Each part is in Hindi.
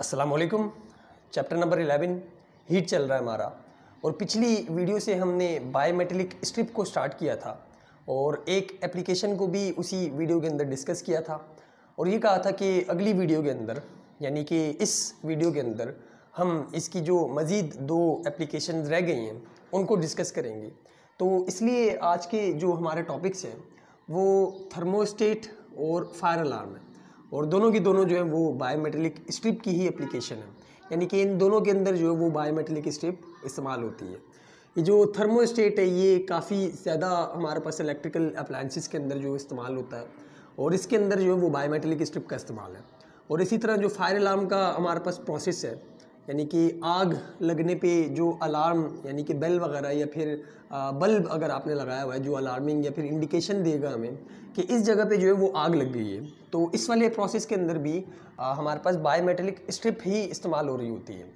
असलम चैप्टर नंबर 11 हीट चल रहा है हमारा और पिछली वीडियो से हमने बायोमेट्रिक स्ट्रिप को स्टार्ट किया था और एक एप्लीकेशन को भी उसी वीडियो के अंदर डिस्कस किया था और ये कहा था कि अगली वीडियो के अंदर यानी कि इस वीडियो के अंदर हम इसकी जो मज़ीद दो एप्लीकेशन रह गई हैं उनको डिस्कस करेंगे तो इसलिए आज के जो हमारे टॉपिक्स हैं वो थर्मोस्टेट और फायर अलार्म है और दोनों की दोनों जो है वो बायोमेट्रिक स्ट्रिप की ही एप्लीकेशन है यानी कि इन दोनों के अंदर जो है वो बायोमेट्रिक स्ट्रिप इस्तेमाल होती है ये जो थर्मोस्टेट है ये काफ़ी ज़्यादा हमारे पास इलेक्ट्रिकल अप्लाइंसिस के अंदर जो इस्तेमाल होता है और इसके अंदर जो है वो बायोमेट्रिक स्ट्रिप का इस्तेमाल है और इसी तरह जो फायर अलार्म का हमारे पास प्रोसेस है यानी कि आग लगने पे जो अलार्म यानी कि बेल वगैरह या फिर बल्ब अगर आपने लगाया हुआ है जो अलार्मिंग या फिर इंडिकेशन देगा हमें कि इस जगह पे जो है वो आग लग गई है तो इस वाले प्रोसेस के अंदर भी हमारे पास बायोमेटेलिक स्ट्रिप ही इस्तेमाल हो रही होती है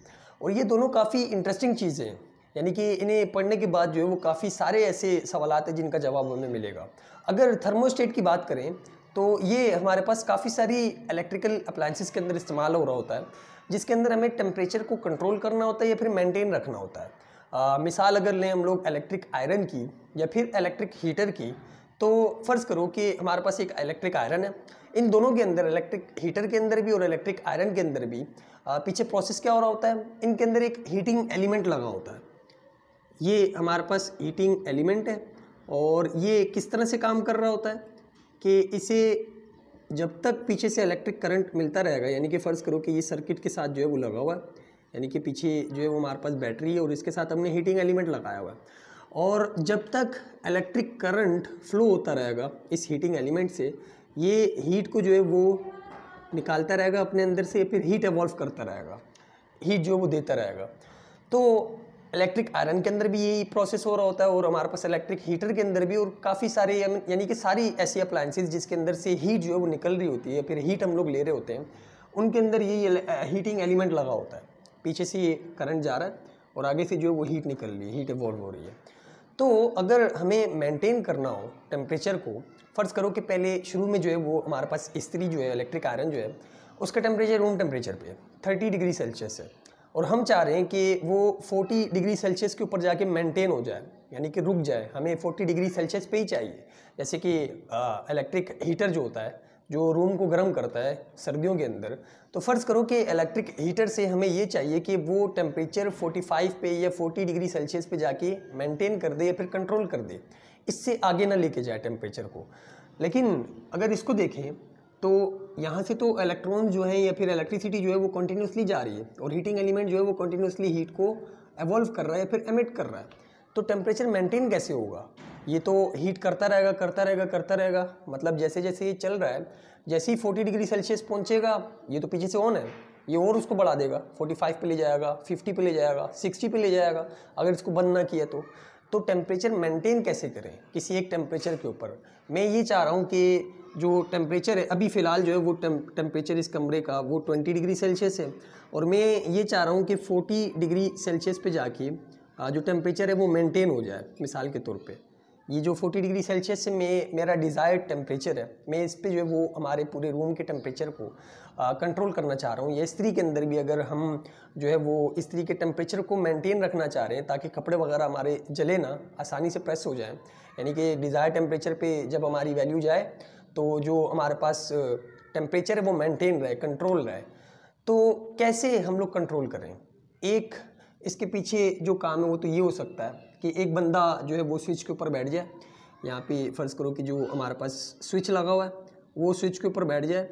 और ये दोनों काफ़ी इंटरेस्टिंग चीज़ें हैं यानी कि इन्हें पढ़ने के बाद जो है वो काफ़ी सारे ऐसे सवाल हैं जिनका जवाब हमें मिलेगा अगर थर्मोस्टेट की बात करें तो ये हमारे पास काफ़ी सारी इलेक्ट्रिकल अप्लाइंसिस के अंदर इस्तेमाल हो रहा होता है जिसके अंदर हमें टेम्परेचर को कंट्रोल करना होता है या फिर मेंटेन रखना होता है आ, मिसाल अगर लें हम लोग इलेक्ट्रिक आयरन की या फिर इलेक्ट्रिक हीटर की तो फ़र्ज़ करो कि हमारे पास एक इलेक्ट्रिक आयरन है इन दोनों के अंदर इलेक्ट्रिक हीटर के अंदर भी और इलेक्ट्रिक आयरन के अंदर भी आ, पीछे प्रोसेस क्या हो रहा होता है इनके अंदर एक हीटिंग एलिमेंट लगा होता है ये हमारे पास हीटिंग एलिमेंट है और ये किस तरह से काम कर रहा होता है कि इसे जब तक पीछे से इलेक्ट्रिक करंट मिलता रहेगा यानी कि फ़र्ज़ करो कि ये सर्किट के साथ जो है वो लगा हुआ है यानी कि पीछे जो है वो हमारे पास बैटरी है और इसके साथ हमने हीटिंग एलिमेंट लगाया हुआ है और जब तक इलेक्ट्रिक करंट फ्लो होता रहेगा इस हीटिंग एलिमेंट से ये हीट को जो है वो निकालता रहेगा अपने अंदर से फिर हीट एवॉल्व करता रहेगा हीट जो है वो देता रहेगा तो इलेक्ट्रिक आयरन के अंदर भी यही प्रोसेस हो रहा होता है और हमारे पास इलेक्ट्रिक हीटर के अंदर भी और काफ़ी सारे यानी कि सारी ऐसी अप्लाइंसेज जिसके अंदर से हीट जो है वो निकल रही होती है फिर हीट हम लोग ले रहे होते हैं उनके अंदर यही हीटिंग एलिमेंट लगा होता है पीछे से ये करंट जा रहा है और आगे से जो है वो हीट निकल रही है हीट इवॉल्व हो रही है तो अगर हमें मेंटेन करना हो टेम्परेचर को फ़र्ज़ करो कि पहले शुरू में जो है वो हमारे पास इस्त्री जो है इलेक्ट्रिक आयरन जो है उसका टेम्परेचर रूम टेम्परेचर पे है थर्टी डिग्री सेल्सियस है और हम चाह रहे हैं कि वो 40 डिग्री सेल्सियस के ऊपर जाके मेंटेन हो जाए यानी कि रुक जाए हमें 40 डिग्री सेल्सियस पे ही चाहिए जैसे कि इलेक्ट्रिक हीटर जो होता है जो रूम को गर्म करता है सर्दियों के अंदर तो फ़र्ज़ करो कि इलेक्ट्रिक हीटर से हमें ये चाहिए कि वो टेम्परेचर 45 पे या 40 डिग्री सेल्सियस पे जाके मेंटेन कर दे या फिर कंट्रोल कर दे इससे आगे ना लेके जाए टेम्परेचर को लेकिन अगर इसको देखें तो यहाँ से तो इलेक्ट्रॉन जो है या फिर इलेक्ट्रिसिटी जो है वो कंटिन्यूसली जा रही है और हीटिंग एलिमेंट जो है वो कंटिन्यूसली हीट को एवॉल्व कर रहा है या फिर एमिट कर रहा है तो टेम्परेचर मेंटेन कैसे होगा ये तो हीट करता रहेगा करता रहेगा करता रहेगा मतलब जैसे जैसे ये चल रहा है जैसे ही फोर्टी डिग्री सेल्सियस पहुँचेगा ये तो पीछे से ऑन है ये और उसको बढ़ा देगा फाइव पर ले जाएगा फ़िफ्टी पे ले जाएगा सिक्सटी पर ले जाएगा अगर इसको बंद ना किया तो तो टेम्परेचर मेंटेन कैसे करें किसी एक टेम्परेचर के ऊपर मैं ये चाह रहा हूँ कि जो टेम्परेचर है अभी फ़िलहाल जो है वो टेम्परेचर इस कमरे का वो ट्वेंटी डिग्री सेल्सियस है और मैं ये चाह रहा हूँ कि फ़ोर्टी डिग्री सेल्सियस पे जाके जो टेम्परेचर है वो मेंटेन हो जाए मिसाल के तौर पे ये जो 40 डिग्री सेल्सियस से मैं मेरा डिज़ायर्ड टेम्परेचर है मैं इस पर जो है वो हमारे पूरे रूम के टेम्परेचर को कंट्रोल करना चाह रहा हूँ या इस्त्री के अंदर भी अगर हम जो है वो इस्त्री के टेम्परेचर को मेंटेन रखना चाह रहे हैं ताकि कपड़े वगैरह हमारे जले ना आसानी से प्रेस हो जाए यानी कि डिज़ायर टेम्परेचर पर जब हमारी वैल्यू जाए तो जो हमारे पास टेम्परेचर है वो मेंटेन रहे कंट्रोल रहे तो कैसे हम लोग कंट्रोल करें एक इसके पीछे जो काम है वो तो ये हो सकता है कि एक बंदा जो है वो स्विच के ऊपर बैठ जाए यहाँ पे फ़र्ज़ करो कि जो हमारे पास स्विच लगा हुआ है वो स्विच के ऊपर बैठ जाए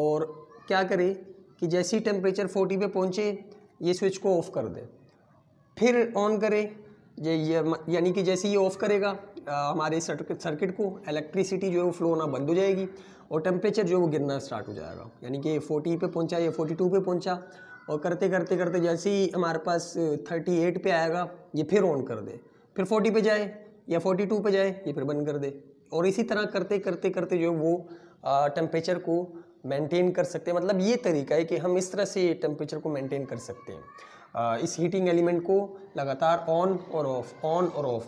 और क्या करे कि जैसे ही टेम्परेचर फोर्टी पे पहुँचे ये स्विच को ऑफ़ कर दे फिर ऑन करे ये यानी कि जैसे ये ऑफ़ करेगा हमारे सर्किट को इलेक्ट्रिसिटी जो है वो फ्लो होना बंद हो जाएगी और टेम्परेचर जो है वो गिरना स्टार्ट हो जाएगा यानी कि फोर्टी पे पहुंचा या फोर्टी टू पर पहुँचा और करते करते करते जैसे ही हमारे पास थर्टी एट पर आएगा ये फिर ऑन कर दे फिर फोर्टी पे जाए या फोर्टी टू पर जाए ये फिर बंद कर दे और इसी तरह करते करते करते जो वो टेम्परेचर को मेंटेन कर सकते हैं मतलब ये तरीका है कि हम इस तरह से टेम्परेचर को मेंटेन कर सकते हैं इस हीटिंग एलिमेंट को लगातार ऑन और ऑफ ऑन और ऑफ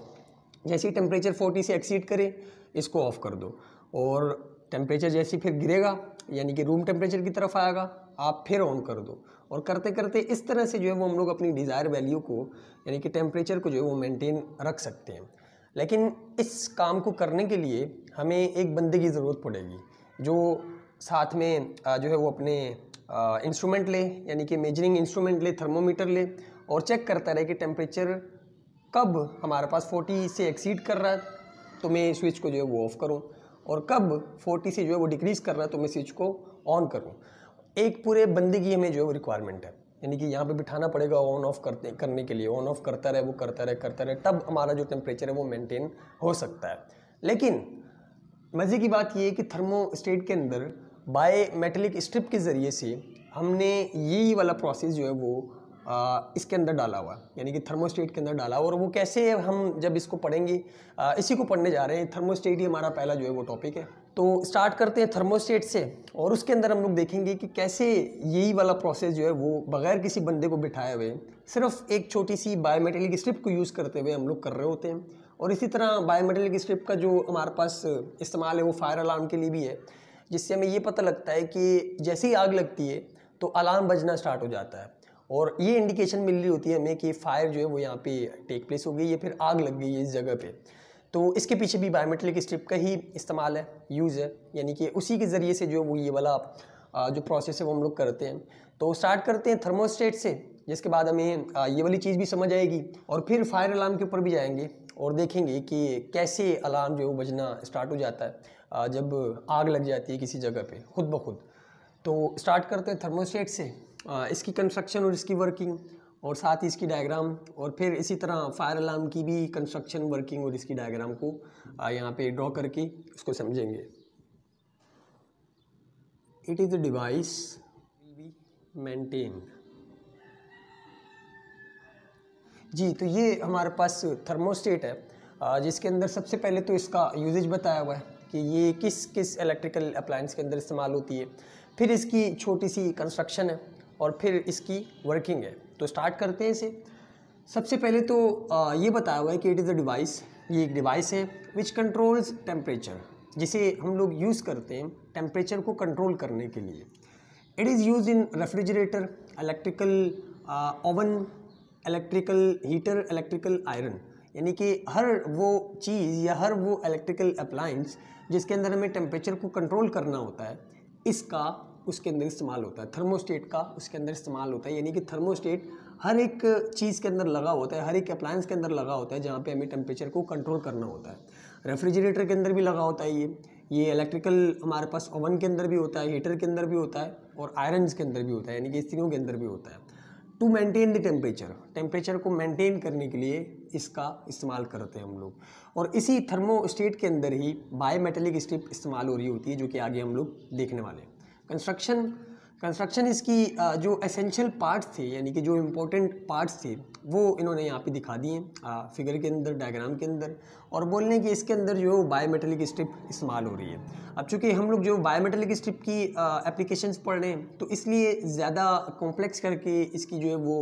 जैसे ही टेम्परेचर 40 से एक्सीड करे इसको ऑफ़ कर दो और टेम्परेचर जैसे फिर गिरेगा यानी कि रूम टेम्परेचर की तरफ आएगा आप फिर ऑन कर दो और करते करते इस तरह से जो है वो हम लोग अपनी डिज़ायर वैल्यू को यानी कि टेम्परेचर को जो है वो मेंटेन रख सकते हैं लेकिन इस काम को करने के लिए हमें एक बंदे की ज़रूरत पड़ेगी जो साथ में जो है वो अपने इंस्ट्रूमेंट ले यानी कि मेजरिंग इंस्ट्रूमेंट ले थर्मोमीटर ले और चेक करता रहे कि टेम्परेचर कब हमारे पास 40 से एक्सीड कर रहा है तो मैं स्विच को जो है वो ऑफ़ करूँ और कब 40 से जो है वो डिक्रीज़ कर रहा है तो मैं स्विच को ऑन करूँ एक पूरे बंदे की हमें जो है वो रिक्वायरमेंट है यानी कि यहाँ पे बिठाना पड़ेगा ऑन ऑफ करते करने के लिए ऑन ऑफ करता रहे वो करता रहे करता रहे तब हमारा जो टेम्परेचर है वो मेनटेन हो सकता है लेकिन मज़े की बात ये है कि थर्मो के अंदर बाय मेटलिक स्ट्रिप के ज़रिए से हमने यही वाला प्रोसेस जो है वो इसके अंदर डाला हुआ यानी कि थर्मोस्टेट के अंदर डाला और वो कैसे हम जब इसको पढ़ेंगे इसी को पढ़ने जा रहे हैं थर्मोस्टेट ही हमारा पहला जो है वो टॉपिक है तो स्टार्ट करते हैं थर्मोस्टेट से और उसके अंदर हम लोग देखेंगे कि कैसे यही वाला प्रोसेस जो है वो बगैर किसी बंदे को बिठाए हुए सिर्फ एक छोटी सी बायोमेटेलिक स्ट्रिप को यूज़ करते हुए हम लोग कर रहे होते हैं और इसी तरह बायोमेटेलिक स्ट्रिप का जो हमारे पास इस्तेमाल है वो फायर अलार्म के लिए भी है जिससे हमें ये पता लगता है कि जैसे ही आग लगती है तो अलार्म बजना स्टार्ट हो जाता है और ये इंडिकेशन मिल रही होती है हमें कि फायर जो है वो यहाँ पे टेक प्लेस हो गई या फिर आग लग गई है इस जगह पे तो इसके पीछे भी बायोमेट्रिक स्ट्रिप का ही इस्तेमाल है यूज़ है यानी कि उसी के ज़रिए से जो वो ये वाला जो प्रोसेस है वो हम लोग करते हैं तो स्टार्ट करते हैं थर्मोस्टेट से जिसके बाद हमें ये वाली चीज़ भी समझ आएगी और फिर फायर अलार्म के ऊपर भी जाएंगे और देखेंगे कि कैसे अलार्म जो है बजना स्टार्ट हो जाता है जब आग लग जाती है किसी जगह पे खुद ब खुद तो स्टार्ट करते हैं थर्मोस्टेट से इसकी कंस्ट्रक्शन और इसकी वर्किंग और साथ ही इसकी डायग्राम और फिर इसी तरह फायर अलार्म की भी कंस्ट्रक्शन वर्किंग और इसकी डायग्राम को यहाँ पे ड्रॉ करके उसको समझेंगे it is a device will be जी तो ये हमारे पास थर्मोस्टेट है जिसके अंदर सबसे पहले तो इसका यूजेज बताया हुआ है कि ये किस किस इलेक्ट्रिकल अप्लायंस के अंदर इस्तेमाल होती है फिर इसकी छोटी सी कंस्ट्रक्शन है और फिर इसकी वर्किंग है तो स्टार्ट करते हैं इसे सबसे पहले तो ये बताया हुआ है कि इट इज़ अ डिवाइस ये एक डिवाइस है विच कंट्रोल्स टेम्परेचर जिसे हम लोग यूज़ करते हैं टेम्परेचर को कंट्रोल करने के लिए it is use in refrigerator electrical oven electrical heater electrical iron यानी कि हर वो चीज़ या हर वो इलेक्ट्रिकल अप्लाइंस जिसके अंदर हमें टेम्परेचर को कंट्रोल करना होता है इसका उसके अंदर इस्तेमाल होता है थर्मोस्टेट का उसके अंदर इस्तेमाल होता है यानी कि थर्मोस्टेट हर एक चीज़ के अंदर लगा होता है हर एक अप्लायंस के अंदर लगा होता है जहाँ पे हमें टेम्परेचर को कंट्रोल करना होता है रेफ्रिजरेटर के अंदर भी लगा होता है ये ये इलेक्ट्रिकल हमारे पास ओवन के अंदर भी होता है हीटर के अंदर भी होता है और आयरन्स के अंदर भी होता है यानी कि स्त्रियों के अंदर भी होता है to maintain the temperature temperature को मेंटेन करने के लिए इसका इस्तेमाल करते हैं हम लोग और इसी थर्मोस्टेट के अंदर ही बायोमेटेलिक स्ट्रिप इस्तेमाल हो रही होती है जो कि आगे हम लोग देखने वाले हैं कंस्ट्रक्शन कंस्ट्रक्शन इसकी जो एसेंशियल पार्ट्स थे यानी कि जो इम्पोर्टेंट पार्ट्स थे वो इन्होंने यहाँ पे दिखा दिए फिगर के अंदर डायग्राम के अंदर और बोल रहे हैं कि इसके अंदर जो है बायोमेटलिक स्ट्रिप इस्तेमाल हो रही है अब चूँकि हम लोग जो बायोमेटलिक स्ट्रिप की एप्लीकेशन पढ़ रहे हैं तो इसलिए ज़्यादा कॉम्प्लेक्स करके इसकी जो है वो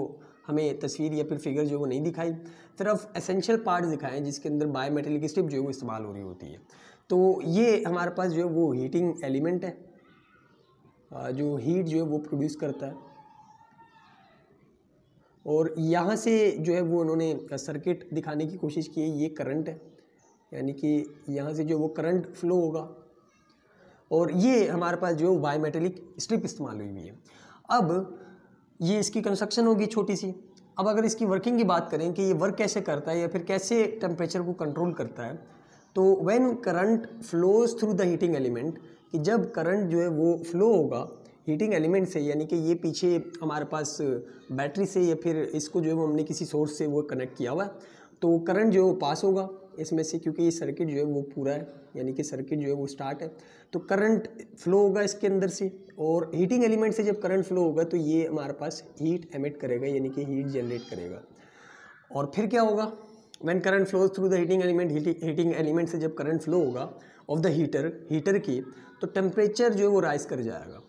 हमें तस्वीर या फिर फिगर जो है वो नहीं दिखाई सिर्फ एसेंशियल पार्ट दिखाएं जिसके अंदर बायोमेटलिक स्ट्रिप जो है वो इस्तेमाल हो रही होती है तो ये हमारे पास जो है वो हीटिंग एलिमेंट है जो हीट जो है वो प्रोड्यूस करता है और यहाँ से जो है वो उन्होंने सर्किट दिखाने की कोशिश की है ये करंट है यानी कि यहाँ से जो वो करंट फ्लो होगा और ये हमारे पास जो बायोमेटेलिक स्ट्रिप इस्तेमाल हुई हुई है अब ये इसकी कंस्ट्रक्शन होगी छोटी सी अब अगर इसकी वर्किंग की बात करें कि ये वर्क कैसे करता है या फिर कैसे टेम्परेचर को कंट्रोल करता है तो when current flows through the heating element कि जब करंट जो है वो फ्लो होगा हीटिंग एलिमेंट से यानी कि ये पीछे हमारे पास बैटरी से या फिर इसको जो है वो हमने किसी सोर्स से वो कनेक्ट किया हुआ है तो करंट जो है वो पास होगा इसमें से क्योंकि ये सर्किट जो है वो पूरा है यानी कि सर्किट जो है वो स्टार्ट है तो करंट फ्लो होगा इसके अंदर से और हीटिंग एलिमेंट से जब करंट फ्लो होगा तो ये हमारे पास हीट एमिट करेगा यानी कि हीट जनरेट करेगा और फिर क्या होगा when current flow through the heating element heating element से जब करंट फ्लो होगा ऑफ द हीटर हीटर की तो टेम्परेचर जो है वो राइज कर जाएगा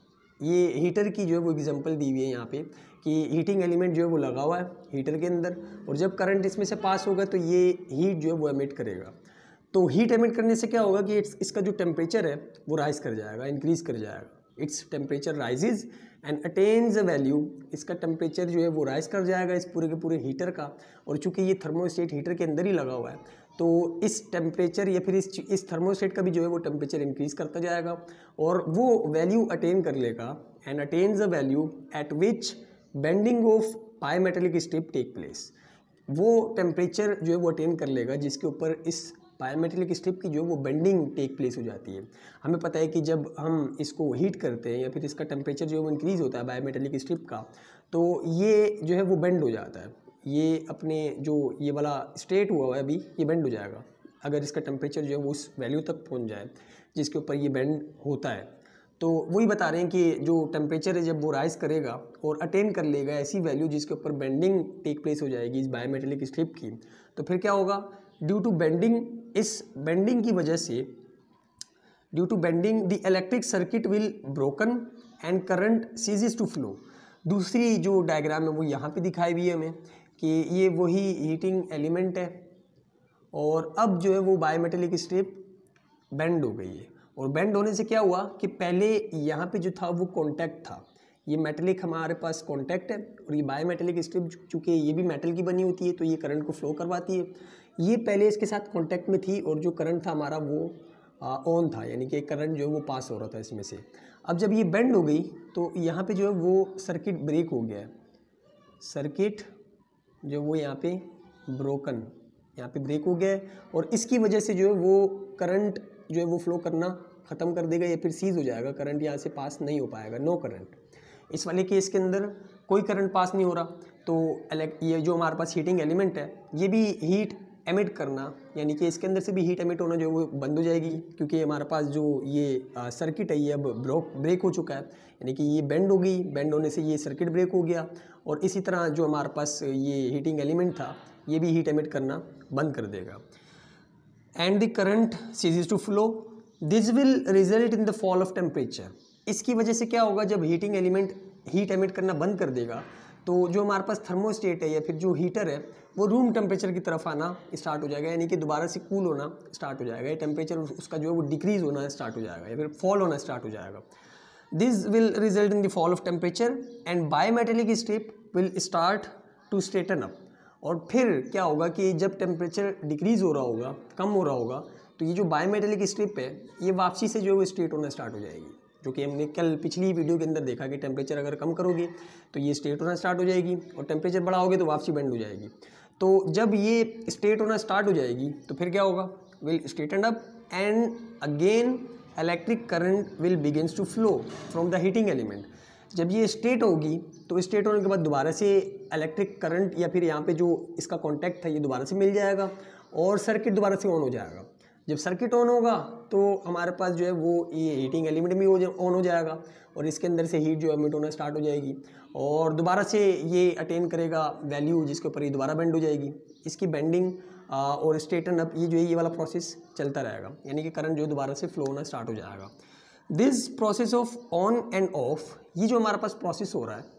ये हीटर की जो है वो एग्जांपल दी हुई है यहाँ पे कि हीटिंग एलिमेंट जो है वो लगा हुआ है हीटर के अंदर और जब करंट इसमें से पास होगा तो ये हीट जो है वो एमिट करेगा तो हीट एमिट करने से क्या होगा कि इट्स इसका जो टेम्परेचर है वो राइज कर जाएगा इंक्रीज़ कर जाएगा it's temperature rises and attains a value इसका टेम्परेचर जो है वो राइज कर जाएगा इस पूरे के पूरे हीटर का और चूंकि ये थर्मोस्टेट हीटर के अंदर ही लगा हुआ है तो इस टेम्परेचर या फिर इस इस थर्मोस्टेट का भी जो है वो टेम्परेचर इंक्रीज़ करता जाएगा और वो वैल्यू अटेन कर लेगा and attains a value at which bending of bimetallic strip take place वो टेम्परेचर जो है वो अटेन कर लेगा जिसके ऊपर इस पायोमेटेलिक स्ट्रिप की जो है वो बेंडिंग टेक प्लेस हो जाती है हमें पता है कि जब हम इसको हीट करते हैं या फिर इसका टेम्परेचर जो है वो इंक्रीज़ होता है बायोमेटेलिक स्ट्रिप का तो ये जो है वो बेंड हो जाता है ये अपने जो ये वाला स्ट्रेट हुआ है अभी ये बेंड हो जाएगा अगर इसका टेम्परेचर जो है वो उस वैल्यू तक पहुंच जाए जिसके ऊपर ये बैंड होता है तो वही बता रहे हैं कि जो टेम्परेचर है जब वो राइज़ करेगा और अटेन कर लेगा ऐसी वैल्यू जिसके ऊपर बेंडिंग टेक प्लेस हो जाएगी इस बायोमेटेलिक स्ट्रिप की तो फिर क्या होगा ड्यू टू बेंडिंग इस बेंडिंग की वजह से due to bending the electric circuit will broken and current ceases to flow दूसरी जो डायग्राम है वो यहाँ पे दिखाई हुई है हमें कि ये वही हीटिंग एलिमेंट है और अब जो है वो बायोमेटेलिक स्ट्रिप बेंड हो गई है और बेंड होने से क्या हुआ कि पहले यहाँ पे जो था वो कॉन्टैक्ट था ये मेटेलिक हमारे पास कॉन्टैक्ट है और ये बायोमेटेलिक स्ट्रिप चूँकि ये भी मेटल की बनी होती है तो ये करंट को फ्लो करवाती है ये पहले इसके साथ कॉन्टैक्ट में थी और जो करंट था हमारा वो ऑन था यानी कि करंट जो है वो पास हो रहा था इसमें से अब जब ये बेंड हो गई तो यहाँ पे जो है वो सर्किट ब्रेक हो गया है सर्किट जो वो यहाँ पे ब्रोकन यहाँ पे ब्रेक हो गया है और इसकी वजह से जो है वो करंट जो है वो फ्लो करना ख़त्म कर देगा या फिर सीज़ हो जाएगा करंट यहाँ से पास नहीं हो पाएगा नो करंट इस वाले केस के अंदर कोई करंट पास नहीं हो रहा तो ये जो हमारे पास हीटिंग एलिमेंट है ये भी हीट एमिट करना यानी कि इसके अंदर से भी हीट एमिट होना जो है वो बंद हो जाएगी क्योंकि हमारे पास जो ये सर्किट है ये अब ब्रोक ब्रेक हो चुका है यानी कि ये बेंड हो गई बेंड होने से ये सर्किट ब्रेक हो गया और इसी तरह जो हमारे पास ये हीटिंग एलिमेंट था ये भी हीट एमिट करना बंद कर देगा and the current cease to flow this will result in the fall of temperature इसकी वजह से क्या होगा जब हीटिंग एलिमेंट हीट एमिट करना बंद कर देगा तो जो हमारे पास थर्मोस्टेट है या फिर जो हीटर है वो रूम टेम्परेचर की तरफ आना स्टार्ट हो जाएगा यानी कि दोबारा से कूल होना स्टार्ट हो जाएगा टेम्परेचर उसका जो है वो डिक्रीज़ होना स्टार्ट हो जाएगा या फिर फॉल होना स्टार्ट हो जाएगा this will result in the fall of temperature and bimetallic strip will start to straighten up और फिर क्या होगा कि जब टेम्परेचर डिक्रीज़ हो रहा होगा कम हो रहा होगा तो ये जो बायोमेटेलिक स्ट्रिप है ये वापसी से जो है वो स्ट्रेट होना स्टार्ट हो जाएगी जो कि हमने कल पिछली वीडियो के अंदर देखा कि टेम्परेचर अगर कम करोगे तो ये स्ट्रेट होना स्टार्ट हो जाएगी और टेम्परेचर बढ़ाओगे तो वापसी बैंड हो जाएगी तो जब ये स्टेट होना स्टार्ट हो जाएगी तो फिर क्या होगा will straightened up and again electric current will begins to flow from the heating element जब ये स्टेट होगी तो स्टेट होने के बाद दोबारा से इलेक्ट्रिक करंट या फिर यहाँ पे जो इसका कॉन्टैक्ट था ये दोबारा से मिल जाएगा और सर्किट दोबारा से ऑन हो जाएगा जब सर्किट ऑन होगा तो हमारे पास जो है वो ये हीटिंग एलिमेंट भी हो ऑन हो जाएगा और इसके अंदर से हीट जो है मिट होना स्टार्ट हो जाएगी और दोबारा से ये अटेन करेगा वैल्यू जिसके ऊपर ये दोबारा बेंड हो जाएगी इसकी बेंडिंग और स्टेटन अप ये जो है ये वाला प्रोसेस चलता रहेगा यानी कि करंट जो है दोबारा से फ्लो होना स्टार्ट हो जाएगा this process of on and off ये जो हमारे पास प्रोसेस हो रहा है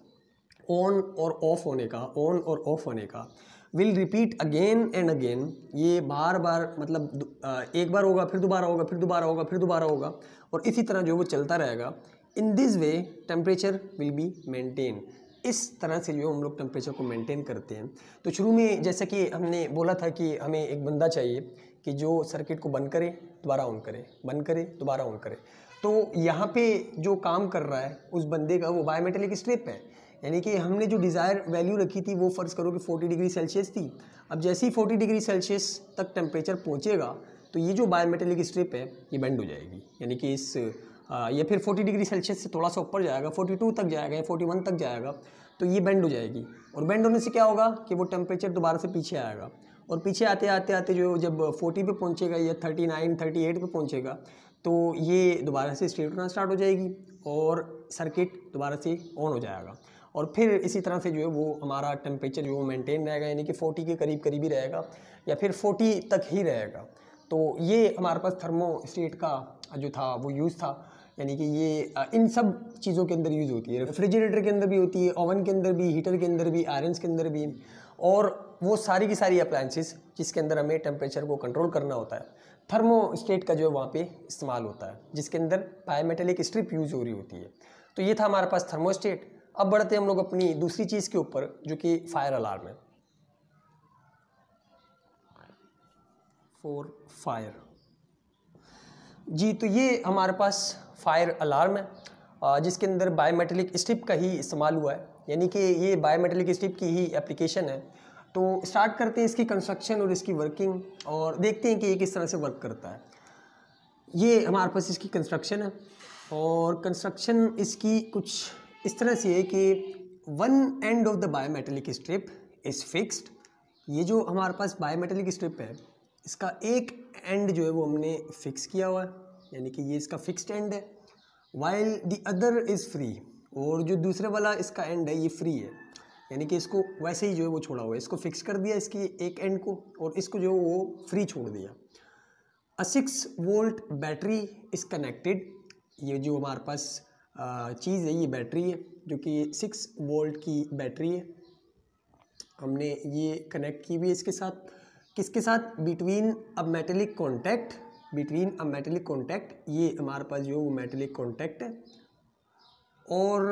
ऑन और ऑफ होने का ऑन और ऑफ होने का will repeat again and again ये बार बार मतलब एक बार होगा फिर दोबारा होगा फिर दोबारा होगा फिर दोबारा होगा और इसी तरह जो वो चलता रहेगा in this way temperature will be maintain इस तरह से जो हम लोग टेम्परेचर को मेंटेन करते हैं तो शुरू में जैसा कि हमने बोला था कि हमें एक बंदा चाहिए कि जो सर्किट को बंद करे दोबारा ऑन करे बंद करे दोबारा ऑन करे तो यहाँ पे जो काम कर रहा है उस बंदे का वो बायोमेटेलिक स्ट्रिप है यानी कि हमने जो डिज़ायर वैल्यू रखी थी वो फ़र्ज़ करो कि 40 डिग्री सेल्सियस थी अब जैसे ही 40 डिग्री सेल्सियस तक टेम्परेचर पहुँचेगा तो ये जो बायोमेटेलिक स्ट्रिप है ये बेंड हो जाएगी यानी कि इस या फिर 40 डिग्री सेल्सियस से थोड़ा सा ऊपर जाएगा 42 तक जाएगा या 41 तक जाएगा तो ये बेंड हो जाएगी और बेंड होने से क्या होगा कि वो टेम्परेचर दोबारा से पीछे आएगा और पीछे आते आते आते जो जब फोर्टी पे पहुँचेगा या थर्टी एट पर पहुँचेगा तो ये दोबारा से स्टेट होना स्टार्ट हो जाएगी और सर्किट दोबारा से ऑन हो जाएगा और फिर इसी तरह से जो है वो हमारा टेम्परेचर जो मेंटेन रहेगा यानी कि 40 के करीब करीब ही रहेगा या फिर 40 तक ही रहेगा तो ये हमारे पास थर्मो स्टेट का जो था वो यूज़ था यानी कि ये इन सब चीज़ों के अंदर यूज़ होती है रेफ्रिजरेटर के अंदर भी होती है ओवन के अंदर भी हीटर के अंदर भी आयरन्स के अंदर भी और वो सारी की सारी अप्लाइंसिस जिसके अंदर हमें टेम्परेचर को कंट्रोल करना होता है थर्मो स्टेट का जो है वहाँ पे इस्तेमाल होता है जिसके अंदर बायोमेटेलिक स्ट्रिप यूज़ हो रही होती है तो ये था हमारे पास थर्मोस्टेट अब बढ़ते हैं हम लोग अपनी दूसरी चीज़ के ऊपर जो कि फायर अलार्म है फोर फायर जी तो ये हमारे पास फायर अलार्म है जिसके अंदर बायोमेट्रिक स्ट्रिप का ही इस्तेमाल हुआ है यानी कि ये बायोमेट्रिक स्ट्रिप की ही एप्लीकेशन है तो स्टार्ट करते हैं इसकी कंस्ट्रक्शन और इसकी वर्किंग और देखते हैं कि ये किस तरह से वर्क करता है ये हमारे पास इसकी कंस्ट्रक्शन है और कंस्ट्रक्शन इसकी कुछ इस तरह से है कि one end of the bimetallic strip is fixed ये जो हमारे पास बायोमेटेलिक स्ट्रिप है इसका एक एंड जो है वो हमने फिक्स किया हुआ है यानी कि ये इसका फिक्स्ड एंड है while the other is free और जो दूसरे वाला इसका एंड है ये फ्री है यानी कि इसको वैसे ही जो है वो छोड़ा हुआ है इसको फिक्स कर दिया इसकी एक एंड को और इसको जो है वो फ्री छोड़ दिया a six volt battery is connected ये जो हमारे पास चीज़ है ये बैटरी है जो कि सिक्स वोल्ट की बैटरी है हमने ये कनेक्ट की हुई है इसके साथ किसके साथ between a metallic contact between a metallic contact ये हमारे पास जो वो मेटेलिक कॉन्टैक्ट है और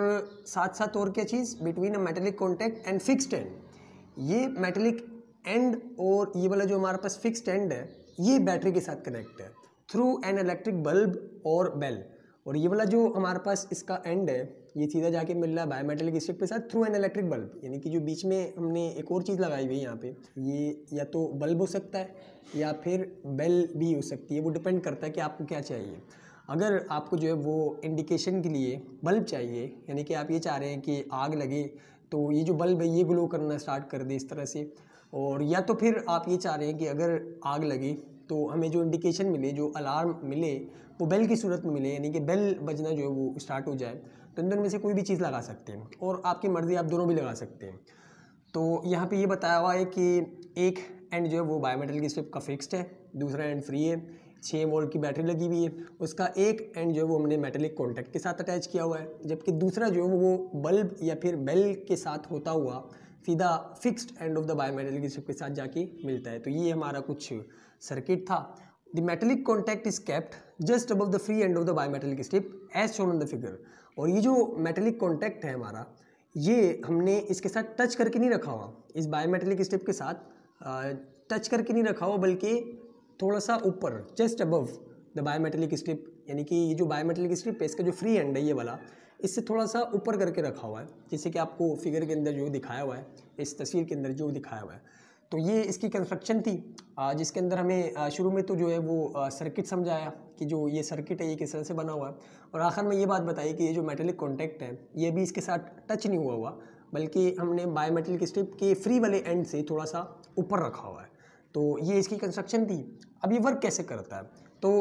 साथ साथ और क्या चीज़ between a metallic contact and fixed end ये मेटेलिक एंड और ये वाला जो हमारे पास फिक्स्ड एंड है ये बैटरी के साथ कनेक्ट है थ्रू एन इलेक्ट्रिक बल्ब और बेल और ये वाला जो हमारे पास इसका एंड है ये सीधा जाके मिल रहा है बायोमेटेलिक स्टिक के साथ थ्रू एन इलेक्ट्रिक बल्ब यानी कि जो बीच में हमने एक और चीज़ लगाई हुई है यहाँ पे ये या तो बल्ब हो सकता है या फिर बेल भी हो सकती है वो डिपेंड करता है कि आपको क्या चाहिए अगर आपको जो है वो इंडिकेशन के लिए बल्ब चाहिए यानी कि आप ये चाह रहे हैं कि आग लगे तो ये जो बल्ब है ये ग्लो करना स्टार्ट कर दे इस तरह से और या तो फिर आप ये चाह रहे हैं कि अगर आग लगे तो हमें जो इंडिकेशन मिले जो अलार्म मिले वो बेल की सूरत में मिले यानी कि बेल बजना जो है वो स्टार्ट हो जाए तो इन दोनों में से कोई भी चीज़ लगा सकते हैं और आपकी मर्ज़ी आप दोनों भी लगा सकते हैं तो यहाँ पे ये बताया हुआ है कि एक एंड जो है वो बायोमेटल की स्विप का फिक्स्ड है दूसरा एंड फ्री है छः वोल्ट की बैटरी लगी हुई है उसका एक एंड जो है वो हमने मेटेलिक कॉन्टैक्ट के साथ अटैच किया हुआ है जबकि दूसरा जो है वो बल्ब या फिर बेल के साथ होता हुआ सीधा fixed end of the bimetallic strip के साथ जाके मिलता है तो ये हमारा कुछ सर्किट था the metallic contact is kept just above the free end of the bimetallic strip as shown on the figure और ये जो मेटेलिक कॉन्टैक्ट है हमारा ये हमने इसके साथ टच करके नहीं रखा हुआ इस बायोमेटेलिक स्ट्रिप के साथ टच करके नहीं रखा हुआ बल्कि थोड़ा सा ऊपर just above the bimetallic strip यानी कि ये जो बायोमेटेलिक स्ट्रिप है इसका जो फ्री एंड है ये वाला इससे थोड़ा सा ऊपर करके रखा हुआ है जैसे कि आपको फिगर के अंदर जो दिखाया हुआ है इस तस्वीर के अंदर जो दिखाया हुआ है तो ये इसकी कंस्ट्रक्शन थी जिसके अंदर हमें शुरू में तो जो है वो सर्किट समझाया कि जो ये सर्किट है ये किस तरह से बना हुआ है और आखिर में ये बात बताई कि ये जो मेटेलिक कॉन्टैक्ट है ये भी इसके साथ टच नहीं हुआ हुआ बल्कि हमने बायोमेटेलिक स्ट्रिप के फ्री वाले एंड से थोड़ा सा ऊपर रखा हुआ है तो ये इसकी कंस्ट्रक्शन थी अब ये वर्क कैसे करता है तो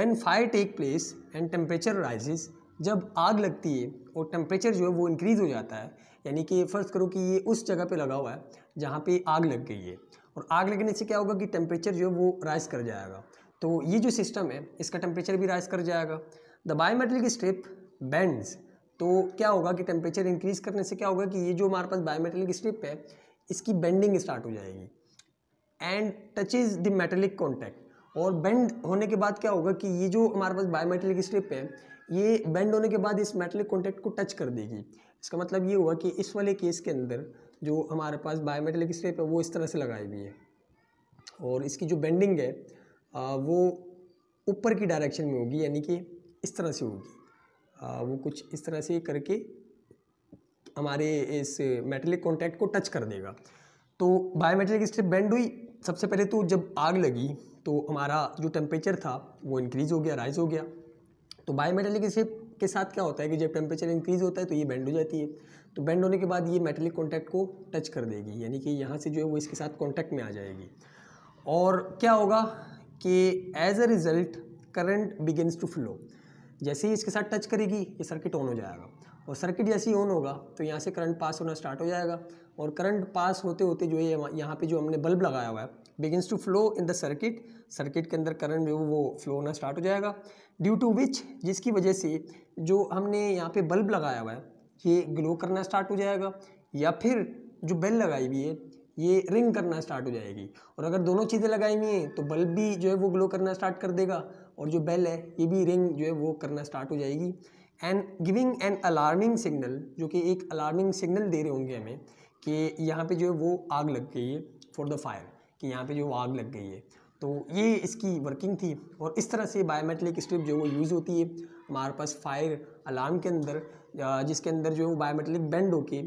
when fire take place and temperature rises जब आग लगती है और टेम्परेचर जो है वो इंक्रीज़ हो जाता है यानी कि फ़र्ज़ करो कि ये उस जगह पे लगा हुआ है जहाँ पे आग लग गई है और आग लगने से क्या होगा कि टेम्परेचर जो है वो राइज़ कर जाएगा तो ये जो सिस्टम है इसका टेम्परेचर भी राइज़ कर जाएगा द बायोमेट्रिक स्ट्रिप बैंड तो क्या होगा कि टेम्परेचर इंक्रीज़ करने से क्या होगा कि ये जो हमारे पास बायोमेट्रिक स्ट्रिप है इसकी बेंडिंग स्टार्ट हो जाएगी and touches the metallic contact और बेंड होने के बाद क्या होगा कि ये जो हमारे पास बायोमेट्रिक स्ट्रिप है ये बेंड होने के बाद इस मेटलिक कॉन्टैक्ट को टच कर देगी इसका मतलब ये हुआ कि इस वाले केस के अंदर जो हमारे पास बायोमेटलिक स्टेप है वो इस तरह से लगाई हुई है और इसकी जो बेंडिंग है वो ऊपर की डायरेक्शन में होगी यानी कि इस तरह से होगी वो कुछ इस तरह से करके हमारे इस मेटलिक कॉन्टैक्ट को टच कर देगा तो बायोमेटलिक स्ट्रिप बेंड हुई सबसे पहले तो जब आग लगी तो हमारा जो टेम्परेचर था वो इंक्रीज़ हो गया राइज हो गया तो बायोमेटेलिक शेप के साथ क्या होता है कि जब टेम्परेचर इंक्रीज़ होता है तो ये बेंड हो जाती है तो बेंड होने के बाद ये मेटेलिक कॉन्टैक्ट को टच कर देगी यानी कि यहाँ से जो है वो इसके साथ कॉन्टैक्ट में आ जाएगी और क्या होगा कि as a result current begins to flow जैसे ही इसके साथ टच करेगी ये सर्किट ऑन हो जाएगा और सर्किट जैसे ही ऑन होगा तो यहाँ से करंट पास होना स्टार्ट हो जाएगा और करंट पास होते होते जो है यहाँ पे जो हमने बल्ब लगाया हुआ है begins to flow in the circuit circuit के अंदर करंट जो वो फ्लो होना स्टार्ट हो जाएगा ड्यू टू विच जिसकी वजह से जो हमने यहाँ पे बल्ब लगाया हुआ है ये ग्लो करना स्टार्ट हो जाएगा या फिर जो बेल लगाई हुई है ये रिंग करना स्टार्ट हो जाएगी और अगर दोनों चीज़ें लगाई हुई हैं तो बल्ब भी जो है वो ग्लो करना स्टार्ट कर देगा और जो बेल है ये भी रिंग जो है वो करना स्टार्ट हो जाएगी and giving an alarming signal जो कि एक अलार्मिंग सिग्नल दे रहे होंगे हमें कि यहाँ पे जो है वो आग लग गई है फॉर द फायर कि यहाँ पे जो आग लग गई है तो ये इसकी वर्किंग थी और इस तरह से बायोमेट्रिक स्ट्रिप जो वो यूज़ होती है हमारे पास फायर अलार्म के अंदर जिसके अंदर जो है वो बायोमेट्रिक बैंड होके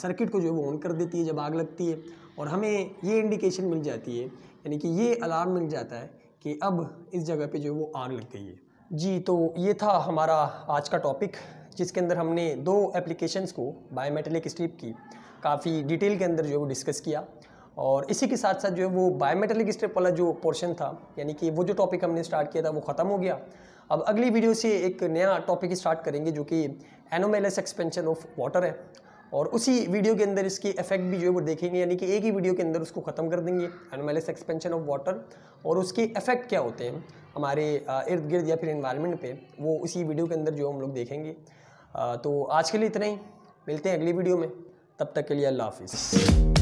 सर्किट को जो है वो ऑन कर देती है जब आग लगती है और हमें ये इंडिकेशन मिल जाती है यानी कि ये अलार्म मिल जाता है कि अब इस जगह पर जो है वो आग लग गई है जी तो ये था हमारा आज का टॉपिक जिसके अंदर हमने दो एप्लीकेशंस को बायोमेटेलिक स्ट्रिप की काफ़ी डिटेल के अंदर जो है वो डिस्कस किया और इसी के साथ साथ जो है वो बायोमेटेलिक स्ट्रिप वाला जो पोर्शन था यानी कि वो जो टॉपिक हमने स्टार्ट किया था वो ख़त्म हो गया अब अगली वीडियो से एक नया टॉपिक स्टार्ट करेंगे जो कि एनोमेलस एक्सपेंशन ऑफ वाटर है और उसी वीडियो के अंदर इसकी इफेक्ट भी जो है वो देखेंगे यानी कि एक ही वीडियो के अंदर उसको ख़त्म कर देंगे एनमेलिस एक्सपेंशन ऑफ वाटर और उसके इफेक्ट क्या होते हैं हमारे इर्द गिर्द या फिर इन्वायरमेंट पर वो उसी वीडियो के अंदर जो हम लोग देखेंगे तो आज के लिए इतना ही मिलते हैं अगली वीडियो में तब तक के लिए अल्लाह हाफिज़